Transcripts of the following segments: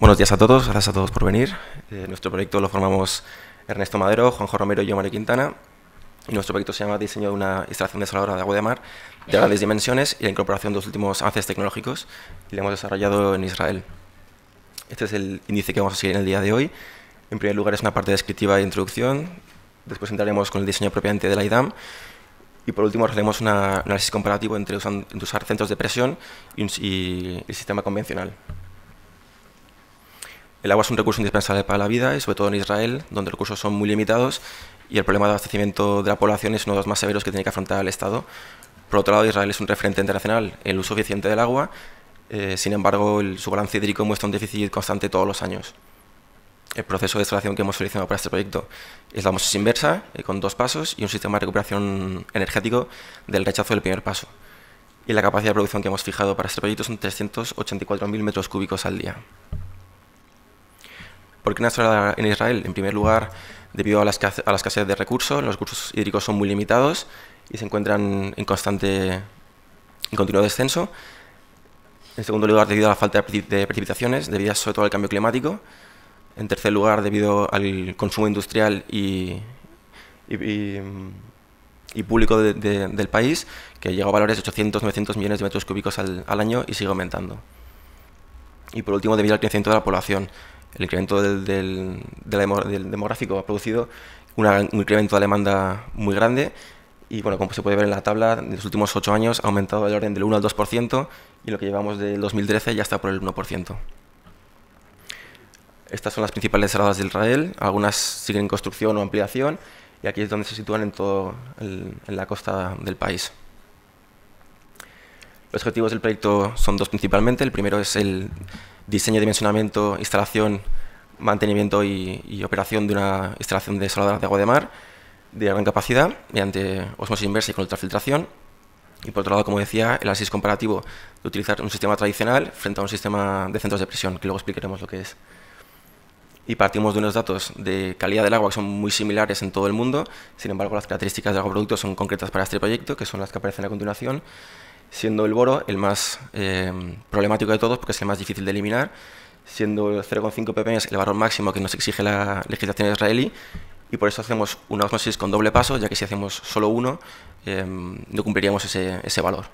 Buenos días a todos, gracias a todos por venir. Eh, nuestro proyecto lo formamos Ernesto Madero, Juanjo Romero y yo, Mario Quintana. nuestro proyecto se llama Diseño de una instalación desaladora de agua de mar de grandes dimensiones y la incorporación de los últimos avances tecnológicos que lo hemos desarrollado en Israel. Este es el índice que vamos a seguir en el día de hoy. En primer lugar es una parte descriptiva de introducción, después entraremos con el diseño propiamente de la IDAM y por último haremos un análisis comparativo entre usar, centros de presión y, y el sistema convencional. El agua es un recurso indispensable para la vida y sobre todo en Israel, donde los recursos son muy limitados y el problema de abastecimiento de la población es uno de los más severos que tiene que afrontar el Estado. Por otro lado, Israel es un referente internacional en el uso eficiente del agua, eh, sin embargo, el, su balance hídrico muestra un déficit constante todos los años. El proceso de instalación que hemos seleccionado para este proyecto es la homosis inversa, eh, con dos pasos, y un sistema de recuperación energético del rechazo del primer paso. Y la capacidad de producción que hemos fijado para este proyecto son 384.000 metros cúbicos al día. ¿Por qué en Israel? En primer lugar, debido a la, escasez, de recursos, los recursos hídricos son muy limitados y se encuentran en constante, en continuo descenso. En segundo lugar, debido a la falta de precipitaciones, debido sobre todo al cambio climático. En tercer lugar, debido al consumo industrial y, y, público del país, que llega a valores de 800-900 millones de metros cúbicos al año y sigue aumentando. Y por último, debido al crecimiento de la población el incremento del, demográfico ha producido un incremento de demanda muy grande y bueno, como se puede ver en la tabla, en los últimos ocho años ha aumentado del orden del 1 al 2% y lo que llevamos del 2013 ya está por el 1%. Estas son las principales cerradas de Israel, algunas siguen en construcción o ampliación y aquí es donde se sitúan en, todo en la costa del país. Los objetivos del proyecto son dos principalmente. El primero es el diseño, dimensionamiento, instalación, mantenimiento y, operación de una instalación de salada de agua de mar de gran capacidad mediante osmosis inversa y con ultrafiltración. Y por otro lado, como decía, el análisis comparativo de utilizar un sistema tradicional frente a un sistema de centros de presión, que luego explicaremos lo que es. Y partimos de unos datos de calidad del agua que son muy similares en todo el mundo, sin embargo las características del producto son concretas para este proyecto, que son las que aparecen a continuación, siendo el boro el más eh, problemático de todos porque es el más difícil de eliminar, siendo el 0,5 ppm el valor máximo que nos exige la legislación israelí y por eso hacemos una osmosis con doble paso, ya que si hacemos solo uno em, no cumpliríamos ese, ese, valor.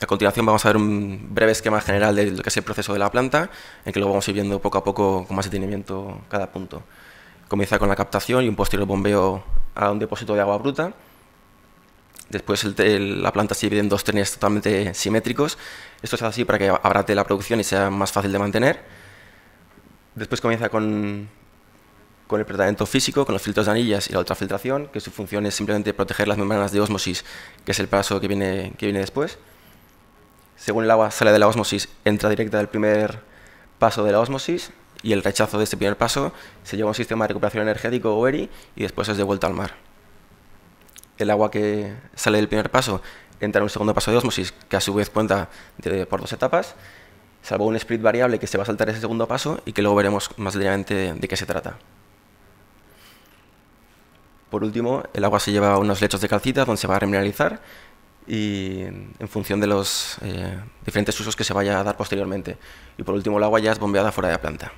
A continuación vamos a ver un breve esquema general de lo que es el proceso de la planta, en que lo vamos a ir viendo poco a poco con más detenimiento cada punto. Comienza con la captación y un posterior bombeo a un depósito de agua bruta, Después la planta se divide en dos trenes totalmente simétricos. Esto es así para que abrate la producción y sea más fácil de mantener. Después comienza con, el tratamiento físico, con los filtros de anillas y la ultrafiltración, que su función es simplemente proteger las membranas de ósmosis, que es el paso que viene, que viene después. Según el agua sale de la ósmosis, entra directa del primer paso de la ósmosis y el rechazo de este primer paso se lleva a un sistema de recuperación energético o ERI y después es devuelto al mar el agua que sale del primer paso entra en un segundo paso de osmosis, que a su vez cuenta por dos etapas, salvo un split variable que se va a saltar ese segundo paso y que luego veremos más detalladamente de, qué se trata. Por último, el agua se lleva a unos lechos de calcita donde se va a remineralizar y en función de los eh, diferentes usos que se vaya a dar posteriormente. Y por último, el agua ya es bombeada fuera de la planta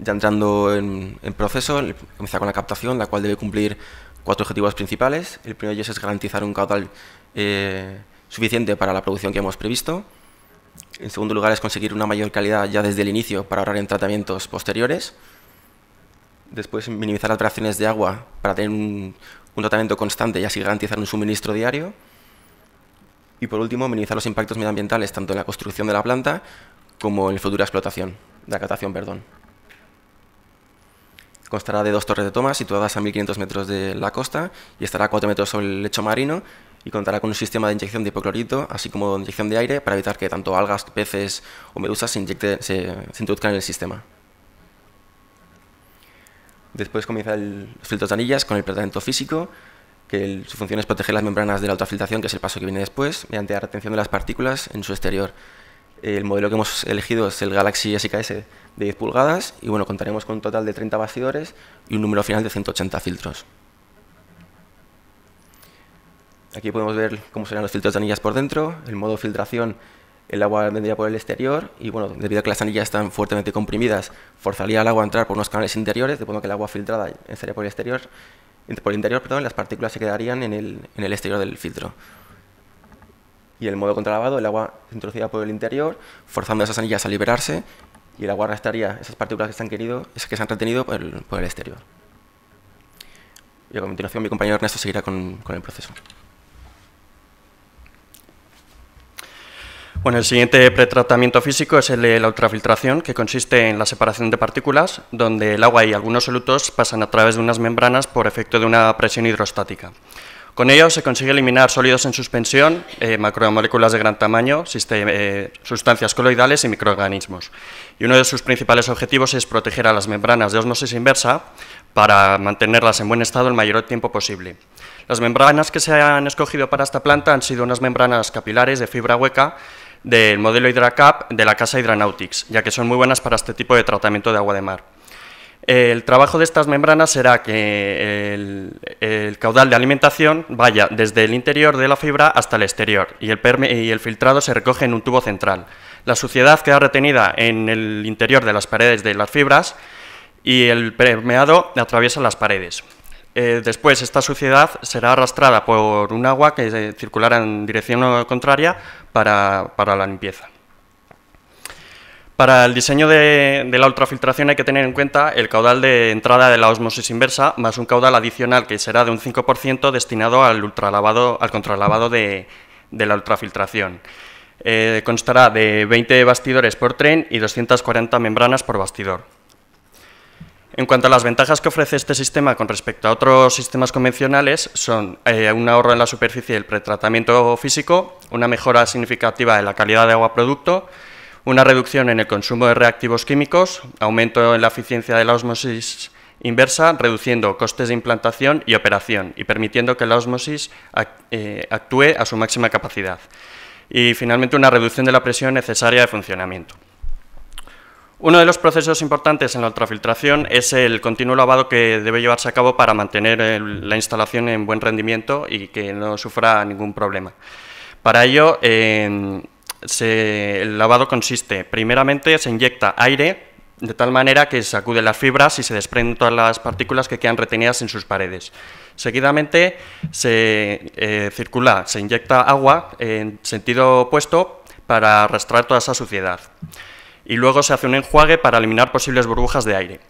ya entrando en, proceso, comienza con la captación, la cual debe cumplir cuatro objetivos principales. El primero de ellos es garantizar un caudal eh, suficiente para la producción que hemos previsto. En segundo lugar es conseguir una mayor calidad ya desde el inicio para ahorrar en tratamientos posteriores. Después minimizar las de agua para tener un, tratamiento constante y así garantizar un suministro diario. Y por último, minimizar los impactos medioambientales tanto en la construcción de la planta como en futura explotación, de la captación, perdón. Constará de dos torres de toma situadas a 1500 metros de la costa y estará a 4 metros sobre el lecho marino y contará con un sistema de inyección de hipoclorito, así como de inyección de aire, para evitar que tanto algas, peces o medusas se, introduzcan en el sistema. Después comienza el, filtro de anillas con el tratamiento físico, que su función es proteger las membranas de la ultrafiltración, que es el paso que viene después, mediante la retención de las partículas en su exterior. El modelo que hemos elegido es el Galaxy SKS de 10 pulgadas y bueno, contaremos con un total de 30 bastidores y un número final de 180 filtros. Aquí podemos ver cómo serán los filtros de anillas por dentro, el modo filtración, el agua vendría por el exterior y bueno, debido a que las anillas están fuertemente comprimidas, forzaría al agua a entrar por unos canales interiores, de modo que el agua filtrada entraría por el exterior, por el interior, perdón, las partículas se quedarían en el exterior del filtro y el modo contralavado, el agua introducida por el interior, forzando esas anillas a liberarse y el agua arrastraría esas partículas que se han, querido, esas que se han retenido por el, exterior. Y a continuación mi compañero Ernesto seguirá con, con el proceso. Bueno, el siguiente pretratamiento físico es el de la ultrafiltración, que consiste en la separación de partículas, donde el agua y algunos solutos pasan a través de unas membranas por efecto de una presión hidrostática. Con ello se consigue eliminar sólidos en suspensión, eh, macromoléculas de gran tamaño, eh, sustancias coloidales y microorganismos. Y uno de sus principales objetivos es proteger a las membranas de osmosis inversa para mantenerlas en buen estado el mayor tiempo posible. Las membranas que se han escogido para esta planta han sido unas membranas capilares de fibra hueca del modelo HydraCap de la casa Hydranautics, ya que son muy buenas para este tipo de tratamiento de agua de mar. El trabajo de estas membranas será que el, caudal de alimentación vaya desde el interior de la fibra hasta el exterior y el, perme y el filtrado se recoge en un tubo central. La suciedad queda retenida en el interior de las paredes de las fibras y el permeado atraviesa las paredes. Eh, después, esta suciedad será arrastrada por un agua que circulará en dirección contraria para la limpieza. Para el diseño de, la ultrafiltración hay que tener en cuenta el caudal de entrada de la osmosis inversa más un caudal adicional que será de un 5% destinado al, ultralavado, contralavado de, la ultrafiltración. Eh, constará de 20 bastidores por tren y 240 membranas por bastidor. En cuanto a las ventajas que ofrece este sistema con respecto a otros sistemas convencionales, son eh, un ahorro en la superficie del pretratamiento físico, una mejora significativa de la calidad de agua-producto, una reducción en el consumo de reactivos químicos, aumento en la eficiencia de la osmosis inversa, reduciendo costes de implantación y operación y permitiendo que la osmosis eh, actúe a su máxima capacidad. Y finalmente una reducción de la presión necesaria de funcionamiento. Uno de los procesos importantes en la ultrafiltración es el continuo lavado que debe llevarse a cabo para mantener la instalación en buen rendimiento y que no sufra ningún problema. Para ello, el lavado consiste, primeramente se inyecta aire de tal manera que sacude las fibras y se desprenden todas las partículas que quedan retenidas en sus paredes. Seguidamente se eh, circula, se inyecta agua en sentido opuesto para arrastrar toda esa suciedad. Y luego se hace un enjuague para eliminar posibles burbujas de aire.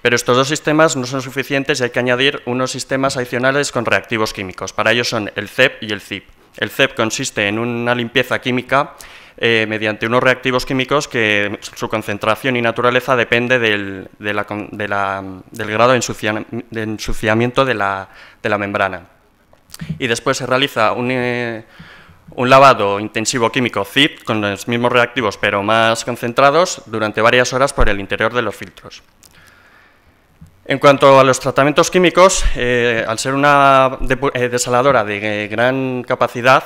Pero estos dos sistemas no son suficientes y hay que añadir unos sistemas adicionales con reactivos químicos. Para ello son el CEP y el CIP. El CEP consiste en una limpieza química eh, mediante unos reactivos químicos que su concentración y naturaleza depende del, grado de, ensuciamiento de la, membrana. Y después se realiza un, eh, un lavado intensivo químico CIP con los mismos reactivos pero más concentrados durante varias horas por el interior de los filtros. En cuanto a los tratamientos químicos, eh, al ser una eh, desaladora de gran capacidad,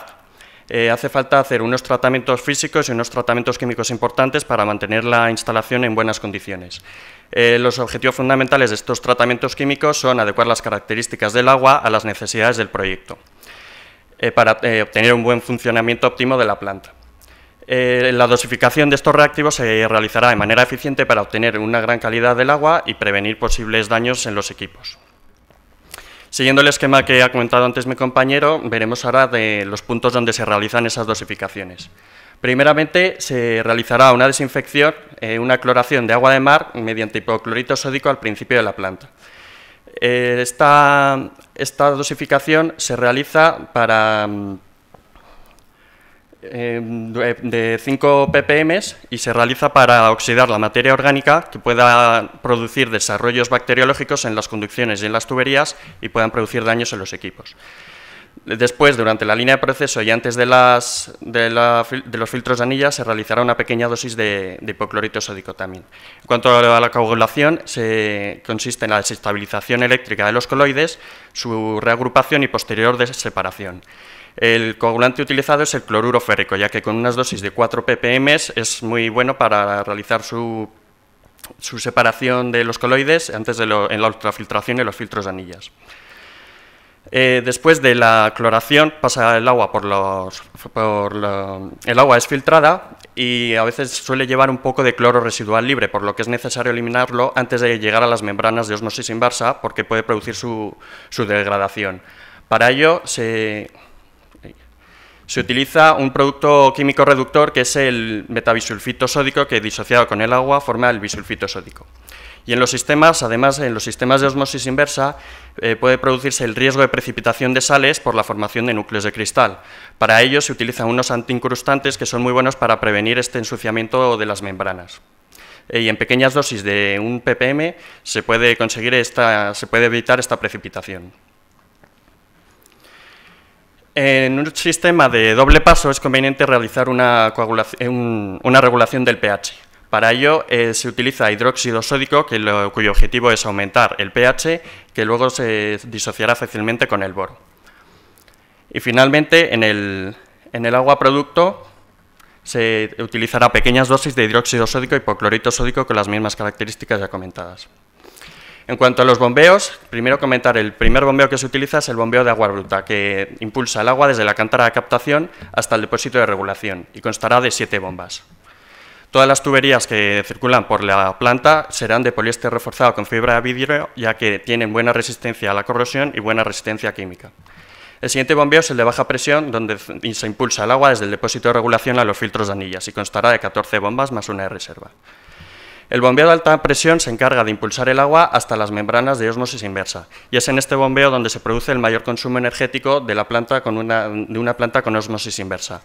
eh, hace falta hacer unos tratamientos físicos y unos tratamientos químicos importantes para mantener la instalación en buenas condiciones. los objetivos fundamentales de estos tratamientos químicos son adecuar las características del agua a las necesidades del proyecto para obtener un buen funcionamiento óptimo de la planta. Eh, la dosificación de estos reactivos se realizará de manera eficiente para obtener una gran calidad del agua y prevenir posibles daños en los equipos. Siguiendo el esquema que ha comentado antes mi compañero, veremos ahora los puntos donde se realizan esas dosificaciones. Primeramente, se realizará una desinfección, eh, una cloración de agua de mar mediante hipoclorito sódico al principio de la planta. Eh, esta, dosificación se realiza para mm, Em, eh, de 5 ppm y se realiza para oxidar la materia orgánica que pueda producir desarrollos bacteriológicos en las conducciones y en las tuberías y puedan producir daños en los equipos. Después, durante la línea de proceso y antes de, de, los filtros de anillas... se realizará una pequeña dosis de, hipoclorito sódico también. En cuanto a la coagulación, se, consiste en la desestabilización eléctrica de los coloides, su reagrupación y posterior separación. El coagulante utilizado es el cloruro férrico, ya que con unas dosis de 4 ppm es muy bueno para realizar su, separación de los coloides antes de en la ultrafiltración y los filtros de anillas. Eh, después de la cloración pasa el agua por los, el agua es filtrada y a veces suele llevar un poco de cloro residual libre, por lo que es necesario eliminarlo antes de llegar a las membranas de osmosis inversa porque puede producir su, su degradación. Para ello se, se utiliza un producto químico reductor que es el metabisulfito sódico que disociado con el agua forma el bisulfito sódico. Y en los sistemas, además, en los sistemas de osmosis inversa, eh, puede producirse el riesgo de precipitación de sales por la formación de núcleos de cristal. Para ello se utilizan unos antiincrustantes que son muy buenos para prevenir este ensuciamiento de las membranas. Eh, y en pequeñas dosis de un ppm se puede, conseguir esta, se puede evitar esta precipitación. En un sistema de doble paso es conveniente realizar una, regulación del pH. Para ello eh, se utiliza hidróxido sódico, cuyo objetivo es aumentar el pH, que luego se disociará fácilmente con el boro. Y finalmente, en el, agua producto se utilizará pequeñas dosis de hidróxido sódico y hipoclorito sódico con las mismas características ya comentadas. En cuanto a los bombeos, primero comentar, el primer bombeo que se utiliza es el bombeo de agua bruta, que impulsa el agua desde la cántara de captación hasta el depósito de regulación y constará de siete bombas. Todas las tuberías que circulan por la planta serán de poliéster reforzado con fibra de vidrio, ya que tienen buena resistencia a la corrosión y buena resistencia química. El siguiente bombeo es el de baja presión, donde se impulsa el agua desde el depósito de regulación a los filtros de anillas y constará de 14 bombas más una de reserva. El bombeo de alta presión se encarga de impulsar el agua hasta las membranas de osmosis inversa y es en este bombeo donde se produce el mayor consumo energético de, una, planta con osmosis inversa.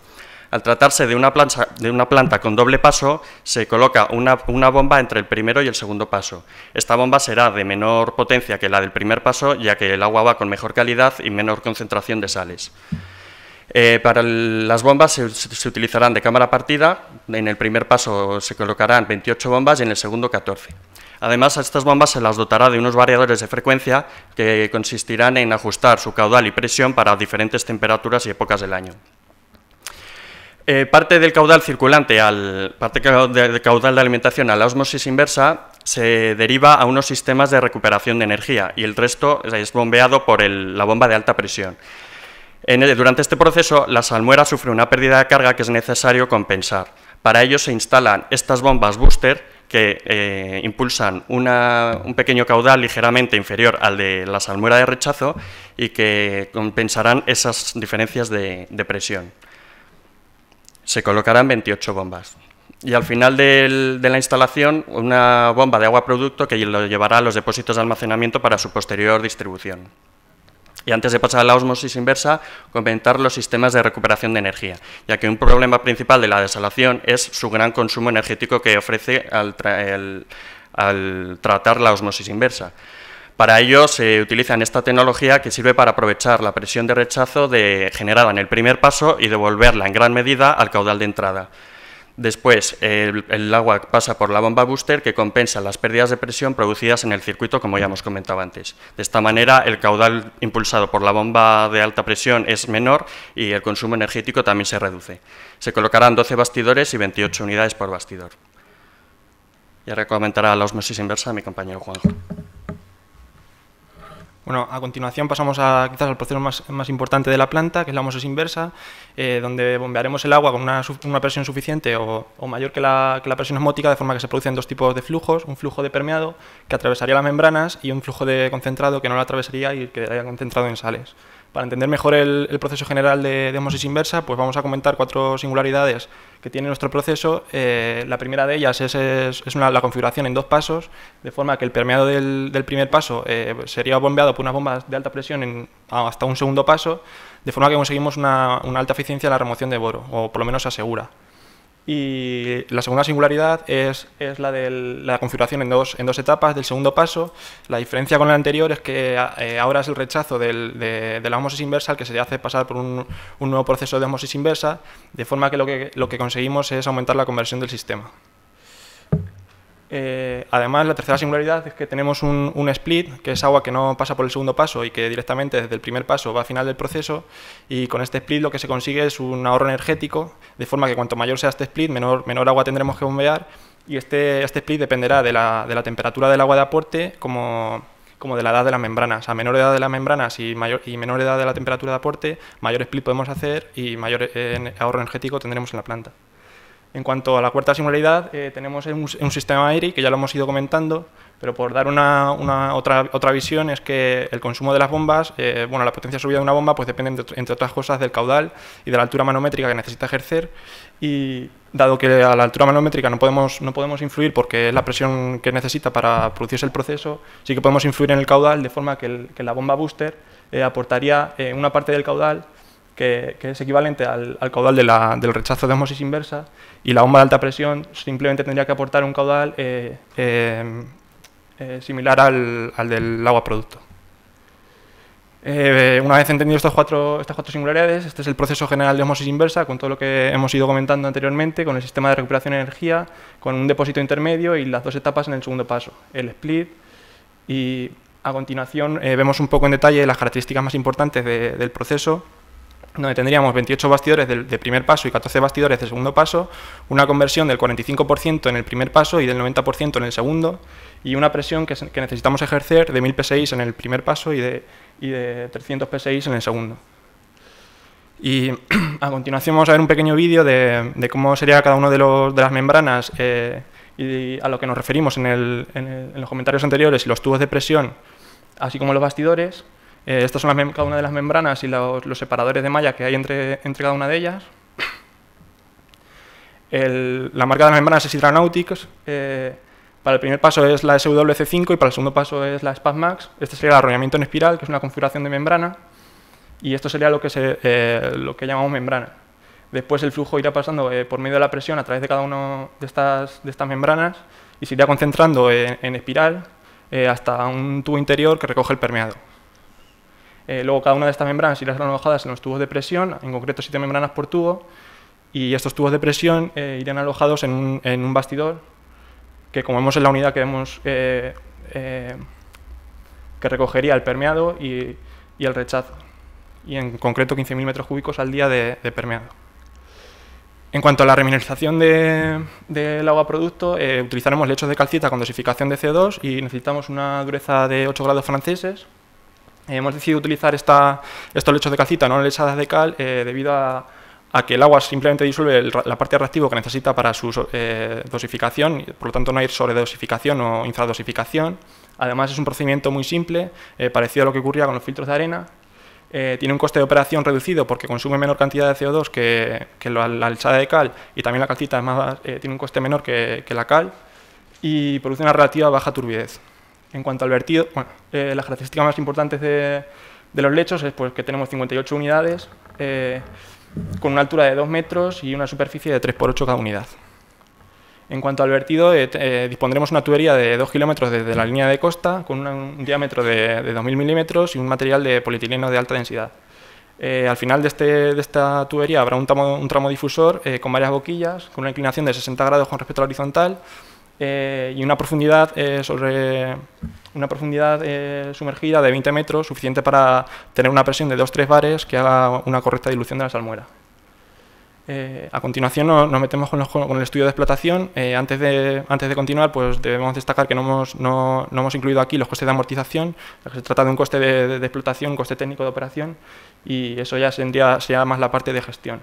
Al tratarse de una, planta, con doble paso, se coloca una, bomba entre el primero y el segundo paso. Esta bomba será de menor potencia que la del primer paso, ya que el agua va con mejor calidad y menor concentración de sales. Eh, para las bombas se, utilizarán de cámara partida, en el primer paso se colocarán 28 bombas y en el segundo 14. Además, a estas bombas se las dotará de unos variadores de frecuencia que consistirán en ajustar su caudal y presión para diferentes temperaturas y épocas del año. Eh, parte del caudal circulante, parte del caudal de alimentación a la osmosis inversa se deriva a unos sistemas de recuperación de energía y el resto es bombeado por la bomba de alta presión durante este proceso, la salmuera sufre una pérdida de carga que es necesario compensar. Para ello se instalan estas bombas booster que eh, impulsan un pequeño caudal ligeramente inferior al de la salmuera de rechazo y que compensarán esas diferencias de, presión. Se colocarán 28 bombas. Y al final de la instalación, una bomba de agua producto que lo llevará a los depósitos de almacenamiento para su posterior distribución. Y antes de pasar a la osmosis inversa, comentar los sistemas de recuperación de energía, ya que un problema principal de la desalación es su gran consumo energético que ofrece al, tratar la osmosis inversa. Para ello se utiliza esta tecnología que sirve para aprovechar la presión de rechazo generada en el primer paso y devolverla en gran medida al caudal de entrada. Después, el, agua pasa por la bomba booster que compensa las pérdidas de presión producidas en el circuito, como ya hemos comentado antes. De esta manera, el caudal impulsado por la bomba de alta presión es menor y el consumo energético también se reduce. Se colocarán 12 bastidores y 28 unidades por bastidor. Y ahora comentará la osmosis inversa mi compañero Juanjo a continuación pasamos a, quizás al proceso más, importante de la planta, que es la osmosis inversa, eh, donde bombearemos el agua con una, presión suficiente o, mayor que la, que la, presión osmótica, de forma que se producen dos tipos de flujos, un flujo de permeado que atravesaría las membranas y un flujo de concentrado que no lo atravesaría y quedaría concentrado en sales. Para entender mejor el, proceso general de, hemosis inversa, pues vamos a comentar cuatro singularidades que tiene nuestro proceso. Eh, la primera de ellas es, la configuración en dos pasos, de forma que el permeado del, primer paso eh, sería bombeado por unas bombas de alta presión hasta un segundo paso, de forma que conseguimos una, una alta eficiencia en la remoción de boro, o por lo menos asegura. Y la segunda singularidad es, la de la configuración en dos, etapas del segundo paso. La diferencia con la anterior es que eh, ahora es el rechazo de, la osmosis inversa que se hace pasar por un, un, nuevo proceso de osmosis inversa, de forma que lo que, lo que conseguimos es aumentar la conversión del sistema. Eh, además, la tercera singularidad es que tenemos un, split, que es agua que no pasa por el segundo paso y que directamente desde el primer paso va al final del proceso. Y con este split lo que se consigue es un ahorro energético, de forma que cuanto mayor sea este split, menor, agua tendremos que bombear. Y este, este split dependerá de la, temperatura del agua de aporte como, de la edad de las membranas. A menor edad de las membranas y, mayor, y menor edad de la temperatura de aporte, mayor split podemos hacer y mayor eh, ahorro energético tendremos en la planta. En cuanto a la cuarta singularidad, eh, tenemos un, sistema AIRI, que ya lo hemos ido comentando, pero por dar una, otra, otra visión es que el consumo de las bombas, eh, bueno, la potencia subida de una bomba pues depende, entre otras cosas, del caudal y de la altura manométrica que necesita ejercer y dado que a la altura manométrica no podemos, no podemos influir porque es la presión que necesita para producirse el proceso, sí que podemos influir en el caudal de forma que, la bomba booster eh, aportaría una parte del caudal que, es equivalente al, caudal del rechazo de osmosis inversa, y la bomba de alta presión simplemente tendría que aportar un caudal eh, eh, eh, similar al, del agua producto. una vez entendido estos cuatro, estas cuatro singularidades, este es el proceso general de osmosis inversa, con todo lo que hemos ido comentando anteriormente, con el sistema de recuperación de energía, con un depósito intermedio y las dos etapas en el segundo paso, el split y a continuación vemos un poco en detalle las características más importantes del proceso donde tendríamos 28 bastidores de, primer paso y 14 bastidores de segundo paso, una conversión del 45% en el primer paso y del 90% en el segundo, y una presión que, necesitamos ejercer de 1000 PSI en el primer paso y de, y 300 PSI en el segundo. Y a continuación vamos a ver un pequeño vídeo de, cómo sería cada uno de, los, de las membranas eh, y a lo que nos referimos en, en los comentarios anteriores y los tubos de presión, así como los bastidores. Eh, estas son cada una de las membranas y los, separadores de malla que hay entre, cada una de ellas. la marca de las membranas es Hydronautics. Eh, para el primer paso es la SWC5 y para el segundo paso es la SPASMAX. Este sería el arrollamiento en espiral, que es una configuración de membrana. Y esto sería lo que, eh, lo que llamamos membrana. Después el flujo irá pasando por medio de la presión a través de cada una de estas, de estas membranas y se irá concentrando en espiral hasta un tubo interior que recoge el permeado. Eh, luego cada una de estas membranas y las alojadas en los tubos de presión, en concreto siete membranas por tubo, y estos tubos de presión eh, irían alojados en un, bastidor, que como vemos en la unidad que vemos eh, eh, que recogería el permeado y, el rechazo, y en concreto 15.000 metros cúbicos al día de, permeado. En cuanto a la remineralización del agua producto, utilizaremos lechos de calcita con dosificación de CO2 y necesitamos una dureza de 8 grados franceses, eh, hemos decidido utilizar esta, estos lechos de calcita no lechadas de cal eh, debido a, que el agua simplemente disuelve la parte reactiva que necesita para su eh, dosificación, por lo tanto no hay sobredosificación o infradosificación. Además es un procedimiento muy simple, parecido a lo que ocurría con los filtros de arena. tiene un coste de operación reducido porque consume menor cantidad de CO2 que, la, lechada de cal y también la calcita tiene un coste menor que la cal y produce una relativa baja turbidez. En cuanto al vertido, bueno, eh, las características más importantes de, los lechos es pues, que tenemos 58 unidades eh, con una altura de 2 metros y una superficie de 3 por 8 cada unidad. En cuanto al vertido, eh, dispondremos una tubería de 2 kilómetros desde la línea de costa con un diámetro de, de 2.000 milímetros y un material de polietileno de alta densidad. al final este, de, esta tubería habrá un tramo, difusor con varias boquillas, con una inclinación de 60 grados con respecto al horizontal eh, y una profundidad eh, sobre una profundidad eh, sumergida de 20 metros, suficiente para tener una presión de 2-3 bares que haga una correcta dilución de la salmuera. a continuación nos metemos con, el estudio de explotación. antes, de, continuar, pues debemos destacar que no hemos, incluido aquí los costes de amortización, se trata de un coste de, explotación, coste técnico de operación, y eso ya sería, sería más la parte de gestión.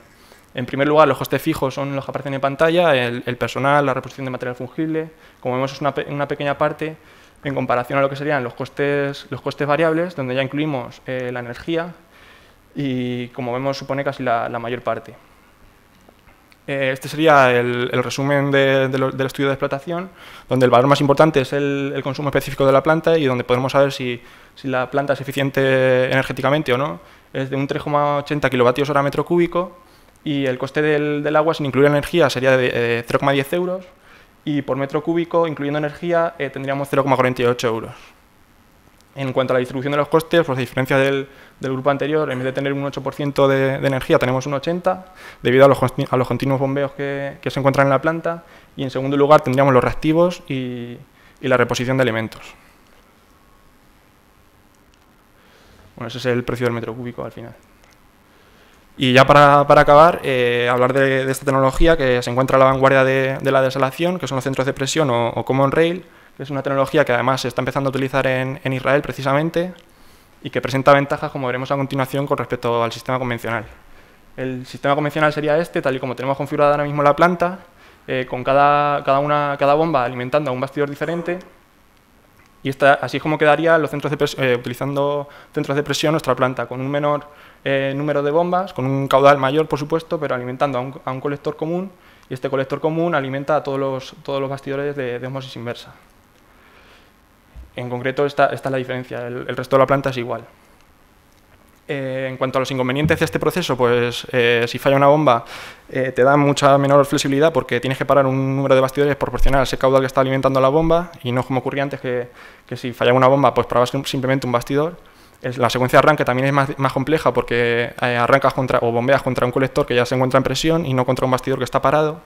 En primer lugar, los costes fijos son los que aparecen en pantalla, el, personal, la reposición de material fungible, como vemos es una, pequeña parte en comparación a lo que serían los costes, los costes variables, donde ya incluimos eh, la energía y, como vemos, supone casi la, mayor parte. Eh, este sería el, resumen del estudio de explotación, donde el valor más importante es el, consumo específico de la planta y donde podemos saber si, si la planta es eficiente energéticamente o no. Es de un 3,80 kilovatios hora metro cúbico y el coste del, agua sin incluir energía sería de 0,10 eh, euros y por metro cúbico, incluyendo energía, eh, tendríamos 0,48 euros. En cuanto a la distribución de los costes, por pues a diferencia del, grupo anterior, en vez de tener un 8% de, energía, tenemos un 80%, debido a los, a los continuos bombeos que, se encuentran en la planta. Y en segundo lugar, tendríamos los reactivos y, y la reposición de elementos. Bueno, ese es el precio del metro cúbico al final. Y ya para, acabar, eh, hablar de, esta tecnología que se encuentra a la vanguardia de, la desalación, que son los centros de presión o, Common Rail, que es una tecnología que además se está empezando a utilizar en, Israel precisamente y que presenta ventajas, como veremos a continuación, con respecto al sistema convencional. El sistema convencional sería este, tal y como tenemos configurada ahora mismo la planta, eh, con cada, cada, una, cada bomba alimentando a un bastidor diferente y así es como quedaría los centros de eh, utilizando centros de presión nuestra planta, con un menor eh, número de bombas, con un caudal mayor, por supuesto, pero alimentando a un, colector común, y este colector común alimenta a todos los, todos los bastidores de, de osmosis inversa. En concreto, esta, es la diferencia, el resto de la planta es igual. Eh, en cuanto a los inconvenientes de este proceso, pues eh, si falla una bomba eh, te da mucha menor flexibilidad porque tienes que parar un número de bastidores proporcional a ese caudal que está alimentando la bomba y no como ocurría antes que, si fallaba una bomba pues parabas simplemente un bastidor. La secuencia de arranque también es más, compleja porque arrancas contra, o bombeas contra un colector que ya se encuentra en presión y no contra un bastidor que está parado.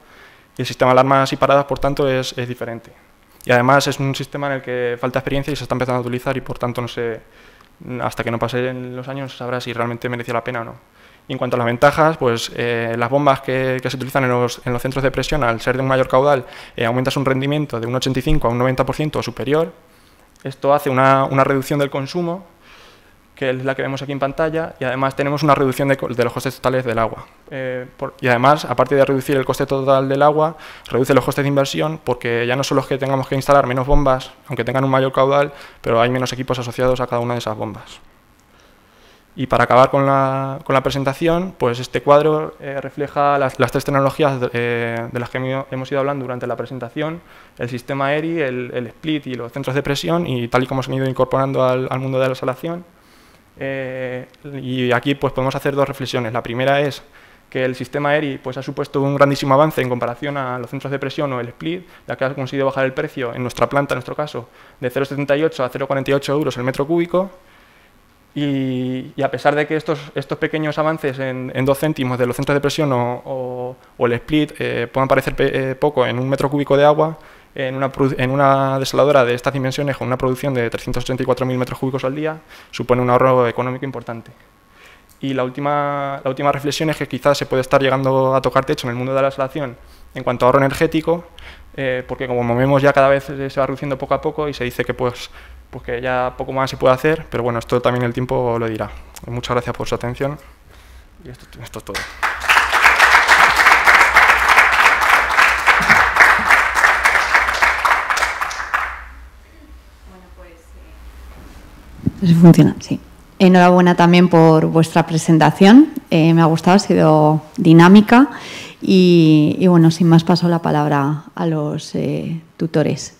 Y el sistema de alarmas y paradas, por tanto, es diferente. Y además es un sistema en el que falta experiencia y se está empezando a utilizar y por tanto no se, hasta que no pasen los años sabrá si realmente merece la pena o no. en cuanto a las ventajas, pues eh, las bombas que, se utilizan en los, centros de presión, al ser de un mayor caudal, eh, aumentas un rendimiento de un 85 a un 90% o superior. Esto hace una reducción del consumo que es la que vemos aquí en pantalla, y además tenemos una reducción de, los costes totales del agua. Eh, y además, aparte de reducir el coste total del agua, reduce los costes de inversión, porque ya no solo es que tengamos que instalar menos bombas, aunque tengan un mayor caudal, pero hay menos equipos asociados a cada una de esas bombas. Y para acabar con la, presentación, pues este cuadro eh, refleja las, tres tecnologías de, eh, las que hemos ido hablando durante la presentación, el sistema ERI, el, split y los centros de presión, y tal y como se han ido incorporando al, al mundo de la instalación. Eh, y aquí pues, podemos hacer dos reflexiones. La primera es que el sistema ERI pues, ha supuesto un grandísimo avance en comparación a los centros de presión o el split, ya que ha conseguido bajar el precio en nuestra planta, en nuestro caso, de 0,78 a 0,48 euros el metro cúbico. Y, a pesar de que estos, estos pequeños avances en, en, dos céntimos de los centros de presión o, el split eh, puedan parecer eh, poco en un metro cúbico de agua, en una, en desaladora de estas dimensiones con una producción de 384.000 metros cúbicos al día supone un ahorro económico importante. Y la última, reflexión es que quizás se puede estar llegando a tocar techo en el mundo de la desalación en cuanto a ahorro energético, eh, porque como vemos ya cada vez se va reduciendo poco a poco y se dice que pues, pues ya poco más se puede hacer, pero bueno, esto también el tiempo lo dirá. Muchas gracias por su atención y esto, esto es todo. Enhorabuena también por vuestra presentación. Eh, me ha gustado, ha sido dinámica. Y, bueno, sin más paso la palabra a los eh, tutores.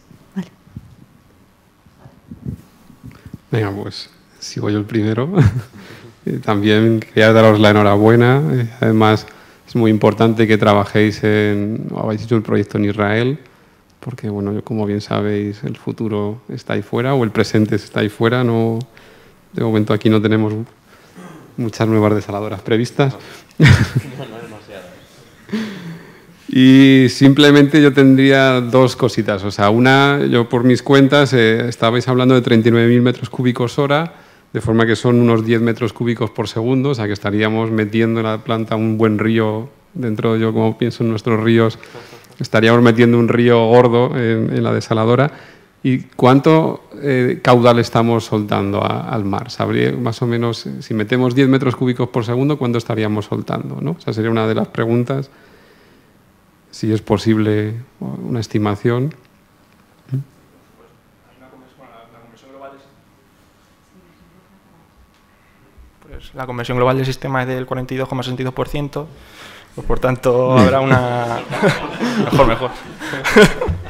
Venga, pues sigo yo el primero. Eh, también quería daros la enhorabuena. Además, es muy importante que trabajéis en, o habéis hecho el proyecto en Israel porque bueno, como bien sabéis, el futuro está ahí fuera o el presente está ahí fuera. No, de momento aquí no tenemos muchas nuevas desaladoras previstas. No, no y simplemente yo tendría dos cositas. O sea, una, yo por mis cuentas, eh, estabais hablando de 39.000 metros cúbicos hora, de forma que son unos 10 metros cúbicos por segundo, o sea que estaríamos metiendo en la planta un buen río dentro, yo como pienso en nuestros ríos estaríamos metiendo un río gordo en, la desaladora. ¿Y cuánto eh, caudal estamos soltando al mar? Sabría más o menos, eh, si metemos 10 metros cúbicos por segundo, ¿cuánto estaríamos soltando? ¿no? O Esa sería una de las preguntas, si es posible una estimación. Pues la conversión global del sistema es del 42,62%. Pues, por tanto, habrá una. mejor, mejor.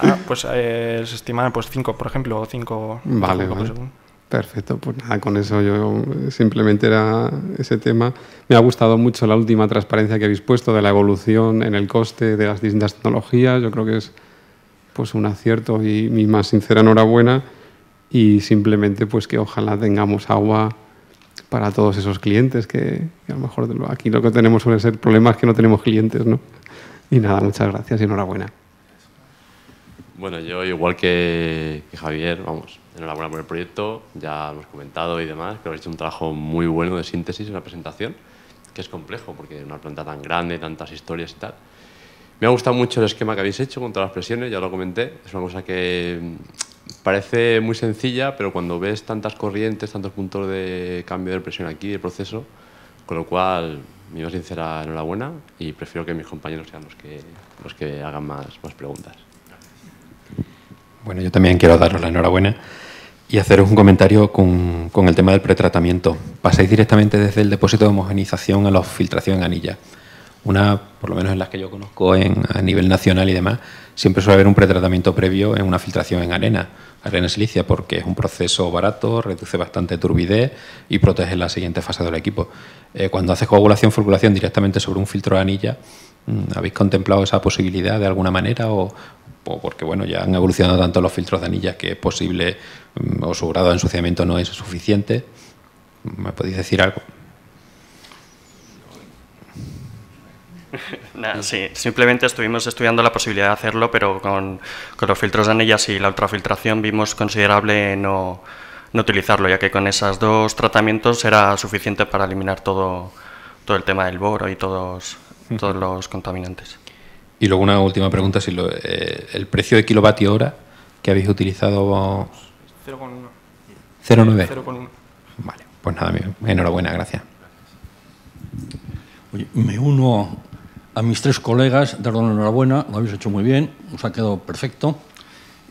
Ah, pues eh, se estiman pues 5, por ejemplo, 5 vale, vale. Perfecto, pues nada, con eso yo eh, simplemente era ese tema. Me ha gustado mucho la última transparencia que habéis puesto de la evolución en el coste de las distintas tecnologías. Yo creo que es pues un acierto y mi más sincera enhorabuena. Y simplemente pues que ojalá tengamos agua para todos esos clientes que, a lo mejor aquí lo que tenemos suele ser problemas que no tenemos clientes, ¿no? Y nada, muchas gracias y enhorabuena. Bueno, yo igual que, Javier, vamos, enhorabuena por el proyecto, ya lo hemos comentado y demás, pero habéis hecho un trabajo muy bueno de síntesis en la presentación, que es complejo porque una planta tan grande, tantas historias y tal. Me ha gustado mucho el esquema que habéis hecho con todas las presiones, ya lo comenté, es una cosa que parece muy sencilla, pero cuando ves tantas corrientes, tantos puntos de cambio de presión aquí, de proceso, con lo cual, mi más sincera enhorabuena y prefiero que mis compañeros sean los que, hagan más, preguntas. Bueno, yo también quiero daros la enhorabuena y haceros un comentario con, el tema del pretratamiento. Pasáis directamente desde el depósito de homogenización a la filtración en anilla. Una, por lo menos en las que yo conozco en, a nivel nacional y demás, siempre suele haber un pretratamiento previo en una filtración en arena, arena silicia, porque es un proceso barato, reduce bastante turbidez y protege la siguiente fase del equipo. Eh, cuando haces coagulación, fulculación directamente sobre un filtro de anilla, mm, ¿habéis contemplado esa posibilidad de alguna manera o, porque bueno, ya han evolucionado tanto los filtros de anilla que es posible mm, o su grado de ensuciamiento no es suficiente? ¿Me podéis decir algo? sí, simplemente estuvimos estudiando la posibilidad de hacerlo, pero con, los filtros de anillas y la ultrafiltración vimos considerable no, utilizarlo, ya que con esos dos tratamientos era suficiente para eliminar todo, todo el tema del boro y todos, todos los contaminantes. Y luego una última pregunta, si eh, el precio de kilovatio hora que habéis utilizado 0,1. 0,9. Vale, pues nada, enhorabuena, gracias. Oye, me uno a mis tres colegas, verdad, enhorabuena, lo habéis hecho muy bien, os ha quedado perfecto.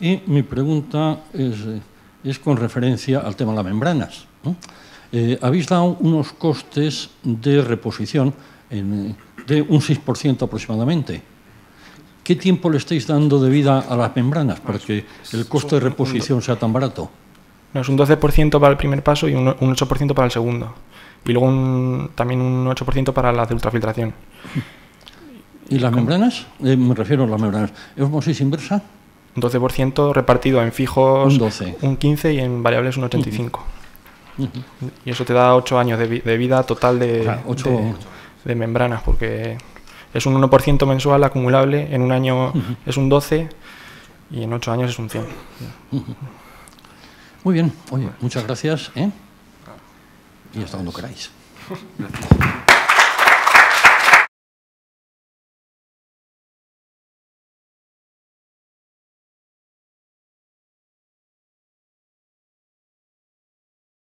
Y mi pregunta es, con referencia al tema de las membranas. Eh, habéis dado unos costes de reposición de un 6% aproximadamente. ¿Qué tiempo le estáis dando de vida a las membranas para que el coste de reposición sea tan barato? No, es un 12% para el primer paso y un, 8% para el segundo. Y luego también un 8% para las de ultrafiltración. ¿Y las membranas? Eh, me refiero a las membranas. ¿Osmosis inversa? Un 12% repartido en fijos un, 15% y en variables un 85%. Y eso te da 8 años de, vida total ah, de, de, membranas, porque es un 1% mensual acumulable, en un año es un 12 y en 8 años es un 100. Muy bien, muchas gracias ¿eh? y hasta cuando queráis. Gracias.